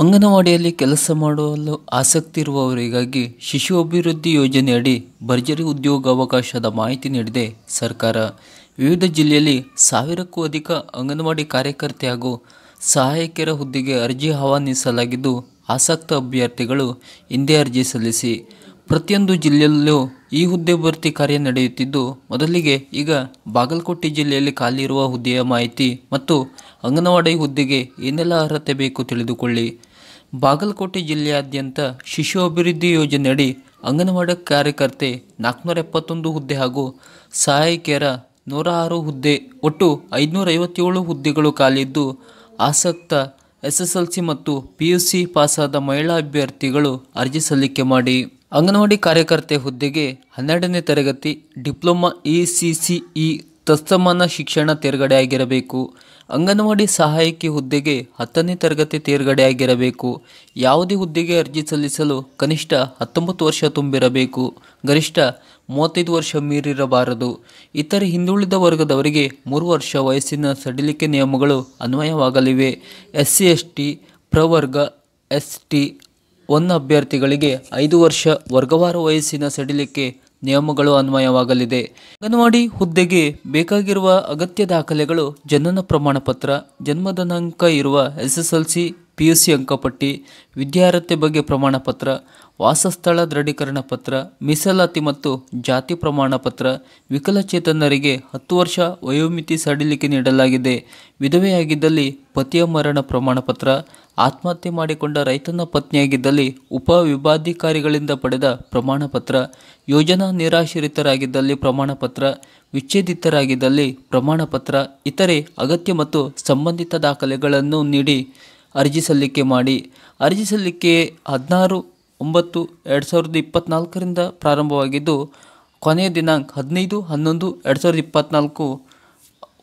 ಅಂಗನವಾಡಿಯಲ್ಲಿ ಕೆಲಸ ಮಾಡಲು ಆಸಕ್ತಿ ಇರುವವರಿಗಾಗಿ ಶಿಶು ಅಭಿವೃದ್ಧಿ ಯೋಜನೆಯಡಿ ಭರ್ಜರಿ ಉದ್ಯೋಗಾವಕಾಶದ ಮಾಹಿತಿ ನೀಡಿದೆ ಸರ್ಕಾರ ವಿವಿಧ ಜಿಲ್ಲೆಯಲ್ಲಿ ಸಾವಿರಕ್ಕೂ ಅಧಿಕ ಅಂಗನವಾಡಿ ಕಾರ್ಯಕರ್ತೆ ಹಾಗೂ ಸಹಾಯಕಿಯರ ಹುದ್ದೆಗೆ ಅರ್ಜಿ ಆಹ್ವಾನಿಸಲಾಗಿದ್ದು ಆಸಕ್ತ ಅಭ್ಯರ್ಥಿಗಳು ಹಿಂದೆ ಅರ್ಜಿ ಸಲ್ಲಿಸಿ ಪ್ರತಿಯೊಂದು ಜಿಲ್ಲೆಯಲ್ಲೂ ಈ ಹುದ್ದೆ ಭರ್ತಿ ಕಾರ್ಯ ನಡೆಯುತ್ತಿದ್ದು ಮೊದಲಿಗೆ ಈಗ ಬಾಗಲಕೋಟೆ ಜಿಲ್ಲೆಯಲ್ಲಿ ಖಾಲಿ ಇರುವ ಹುದ್ದೆಯ ಮಾಹಿತಿ ಮತ್ತು ಅಂಗನವಾಡಿ ಹುದ್ದೆಗೆ ಏನೆಲ್ಲ ಅರ್ಹತೆ ಬೇಕು ತಿಳಿದುಕೊಳ್ಳಿ ಬಾಗಲಕೋಟೆ ಜಿಲ್ಲೆಯಾದ್ಯಂತ ಶಿಶು ಅಭಿವೃದ್ಧಿ ಯೋಜನೆಯಡಿ ಅಂಗನವಾಡಿ ಕಾರ್ಯಕರ್ತೆ ನಾಲ್ಕುನೂರ ಎಪ್ಪತ್ತೊಂದು ಹುದ್ದೆ ಹಾಗೂ ಸಹಾಯಕಿಯರ ನೂರ ಆರು ಹುದ್ದೆ ಒಟ್ಟು ಐದುನೂರ ಐವತ್ತೇಳು ಹುದ್ದೆಗಳು ಖಾಲಿದ್ದು ಆಸಕ್ತ ಎಸ್ ಎಸ್ ಎಲ್ ಸಿ ಮತ್ತು ಪಿ ಯು ಸಿ ಪಾಸಾದ ಮಹಿಳಾ ಅಭ್ಯರ್ಥಿಗಳು ಅರ್ಜಿ ಸಲ್ಲಿಕೆ ಮಾಡಿ ಅಂಗನವಾಡಿ ಕಾರ್ಯಕರ್ತೆ ಹುದ್ದೆಗೆ ಹನ್ನೆರಡನೇ ತರಗತಿ diploma E C C E ತತ್ಸಮಾನ ಶಿಕ್ಷಣ ಆಗಿರಬೇಕು ಅಂಗನವಾಡಿ ಸಹಾಯಕಿ ಹುದ್ದೆಗೆ ಹತ್ತನೇ ತರಗತಿ ತೇರ್ಗಡೆಯಾಗಿರಬೇಕು ಯಾವುದೇ ಹುದ್ದೆಗೆ ಅರ್ಜಿ ಸಲ್ಲಿಸಲು ಕನಿಷ್ಠ ಹತ್ತೊಂಬತ್ತು ವರ್ಷ ತುಂಬಿರಬೇಕು ಗರಿಷ್ಠ ಮೂವತ್ತೈದು ವರ್ಷ ಮೀರಿರಬಾರದು ಇತರ ಹಿಂದುಳಿದ ವರ್ಗದವರಿಗೆ ಮೂರು ವರ್ಷ ವಯಸ್ಸಿನ ಸಡಿಲಿಕೆ ನಿಯಮಗಳು ಅನ್ವಯವಾಗಲಿವೆ ಎಸ್ ಸಿ ಎಸ್ ಟಿ ಪ್ರವರ್ಗ ಎಸ್ ಟಿ ಒನ್ ಅಭ್ಯರ್ಥಿಗಳಿಗೆ ಐದು ವರ್ಷ ವರ್ಗವಾರ ವಯಸ್ಸಿನ ಸಡಿಲಿಕೆ ನಿಯಮಗಳು ಅನ್ವಯವಾಗಲಿದೆ ಅಂಗನವಾಡಿ ಹುದ್ದೆಗೆ ಬೇಕಾಗಿರುವ ಅಗತ್ಯ ದಾಖಲೆಗಳು ಜನನ ಪ್ರಮಾಣಪತ್ರ ಜನ್ಮ ದಿನಾಂಕ ಇರುವ ಎಸ್ಎಸ್ಎಲ್ಸಿ ಪಿ ಯು ಸಿ ಅಂಕಪಟ್ಟಿ ವಿದ್ಯಾರ್ಹತೆ ಬಗ್ಗೆ ಪ್ರಮಾಣಪತ್ರ ವಾಸಸ್ಥಳ ದೃಢೀಕರಣ ಪತ್ರ ಮೀಸಲಾತಿ ಮತ್ತು ಜಾತಿ ಪ್ರಮಾಣ ಪತ್ರ ವಿಕಲಚೇತನರಿಗೆ ಹತ್ತು ವರ್ಷ ವಯೋಮಿತಿ ಸಡಿಲಿಕೆ ನೀಡಲಾಗಿದೆ ವಿಧವೆಯಾಗಿದ್ದಲ್ಲಿ ಪತಿಯ ಮರಣ ಪ್ರಮಾಣ ಪತ್ರ ಆತ್ಮಹತ್ಯೆ ಮಾಡಿಕೊಂಡ ರೈತನ ಪತ್ನಿಯಾಗಿದ್ದಲ್ಲಿ ಉಪ ಪಡೆದ ಪ್ರಮಾಣ ಪತ್ರ ಯೋಜನಾ ನಿರಾಶ್ರಿತರಾಗಿದ್ದಲ್ಲಿ ಪ್ರಮಾಣ ಪತ್ರ ವಿಚ್ಛೇದಿತರಾಗಿದ್ದಲ್ಲಿ ಪ್ರಮಾಣ ಪತ್ರ ಇತರೆ ಅಗತ್ಯ ಮತ್ತು ಸಂಬಂಧಿತ ದಾಖಲೆಗಳನ್ನು ನೀಡಿ ಅರ್ಜಿ ಸಲ್ಲಿಕೆ ಮಾಡಿ ಅರ್ಜಿ ಸಲ್ಲಿಕೆ ಹದಿನಾರು ಒಂಬತ್ತು ಎರಡು ಸಾವಿರದ ಇಪ್ಪತ್ತ್ನಾಲ್ಕರಿಂದ ಪ್ರಾರಂಭವಾಗಿದ್ದು ಕೊನೆಯ ದಿನಾಂಕ ಹದಿನೈದು ಹನ್ನೊಂದು ಎರಡು ಸಾವಿರದ ಇಪ್ಪತ್ತ್ನಾಲ್ಕು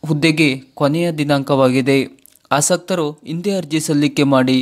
ಹುದ್ದೆಗೆ ಕೊನೆಯ ದಿನಾಂಕವಾಗಿದೆ ಆಸಕ್ತರು ಹಿಂದೆ ಅರ್ಜಿ ಸಲ್ಲಿಕೆ ಮಾಡಿ